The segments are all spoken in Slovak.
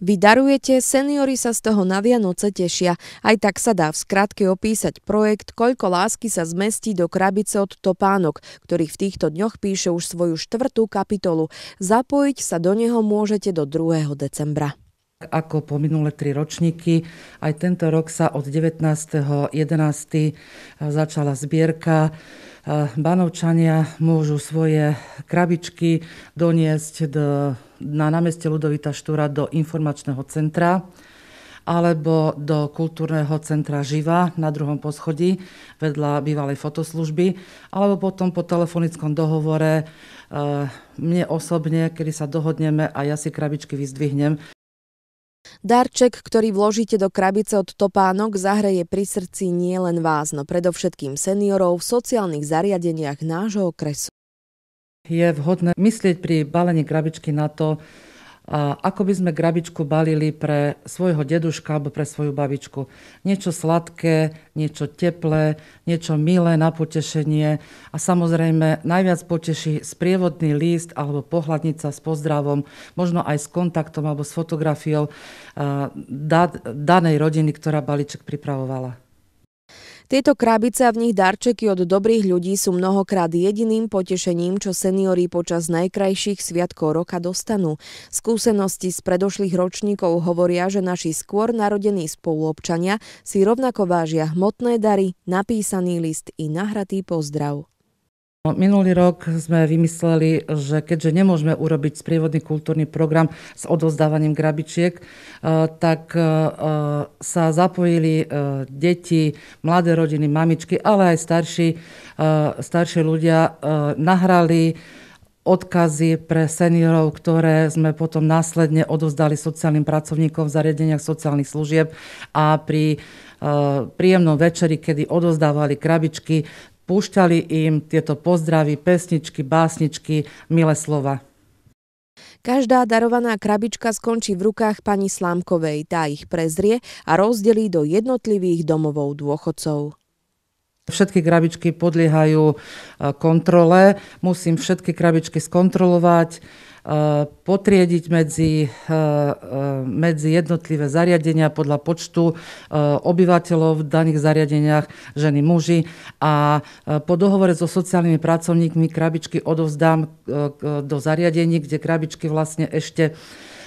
Vy darujete, seniory sa z toho na Vianoce tešia. Aj tak sa dá v skratke opísať projekt Koľko lásky sa zmestí do krabice od topánok, ktorý v týchto dňoch píše už svoju štvrtú kapitolu. Zapojiť sa do neho môžete do 2. decembra. Ako po minulé tri ročníky, aj tento rok sa od 19.11. Eh, začala zbierka. Eh, Banovčania môžu svoje krabičky doniesť do, na námestie Ludovita Štúra do informačného centra alebo do kultúrneho centra Živa na druhom poschodí vedľa bývalej fotoslužby, alebo potom po telefonickom dohovore eh, mne osobne, kedy sa dohodneme a ja si krabičky vyzdvihnem. Darček, ktorý vložíte do krabice od topánok, zahreje pri srdci nielen vás, no predovšetkým seniorov v sociálnych zariadeniach nášho okresu. Je vhodné myslieť pri balení krabičky na to, a ako by sme grabičku balili pre svojho deduška alebo pre svoju babičku. Niečo sladké, niečo teplé, niečo milé na potešenie a samozrejme najviac poteší sprievodný list alebo pohľadnica s pozdravom, možno aj s kontaktom alebo s fotografiou danej rodiny, ktorá balíček pripravovala. Tieto krabice a v nich darčeky od dobrých ľudí sú mnohokrát jediným potešením, čo seniori počas najkrajších sviatkov roka dostanú. Skúsenosti z predošlých ročníkov hovoria, že naši skôr narodení spoluobčania si rovnako vážia hmotné dary, napísaný list i nahratý pozdrav. No, minulý rok sme vymysleli, že keďže nemôžeme urobiť sprievodný kultúrny program s odozdávaním grabičiek, e, tak e, e, sa zapojili deti, mladé rodiny, mamičky, ale aj starší, starší ľudia. Nahrali odkazy pre seniorov, ktoré sme potom následne odovzdali sociálnym pracovníkom v zariadeniach sociálnych služieb a pri príjemnom večeri, kedy odozdávali krabičky, púšťali im tieto pozdravy, pesničky, básničky, milé slova. Každá darovaná krabička skončí v rukách pani Slámkovej, tá ich prezrie a rozdelí do jednotlivých domovov dôchodcov. Všetky krabičky podliehajú e, kontrole. Musím všetky krabičky skontrolovať, e, potriediť medzi, e, medzi jednotlivé zariadenia podľa počtu obyvateľov v daných zariadeniach ženy, muži. A po dohovore so sociálnymi pracovníkmi krabičky odovzdám do zariadení, kde krabičky vlastne ešte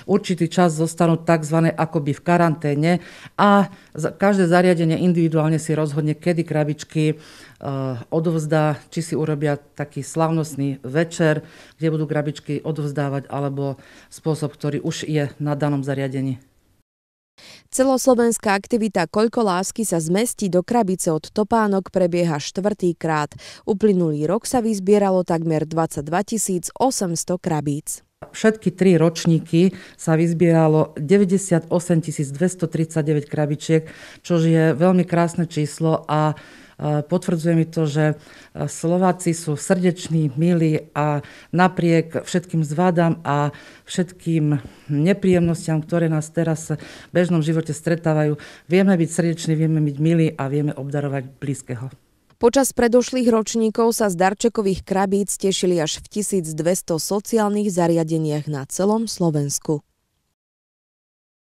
určitý čas zostanú tzv. akoby v karanténe a každé zariadenie individuálne si rozhodne, kedy krabičky e, odovzdá, či si urobia taký slavnostný večer, kde budú krabičky odovzdávať, alebo spôsob, ktorý už je na danom zariadení. Celoslovenská aktivita Koľko lásky sa zmestí do krabice od topánok prebieha štvrtý krát. Uplynulý rok sa vyzbieralo takmer 22 800 krabíc. Všetky tri ročníky sa vyzbieralo 98 239 krabičiek, čo je veľmi krásne číslo a e, potvrdzuje mi to, že e, Slováci sú srdeční, milí a napriek všetkým zvádam a všetkým nepríjemnostiam, ktoré nás teraz v bežnom živote stretávajú, vieme byť srdeční, vieme byť milí a vieme obdarovať blízkeho. Počas predošlých ročníkov sa z darčekových krabíc tešili až v 1200 sociálnych zariadeniach na celom Slovensku.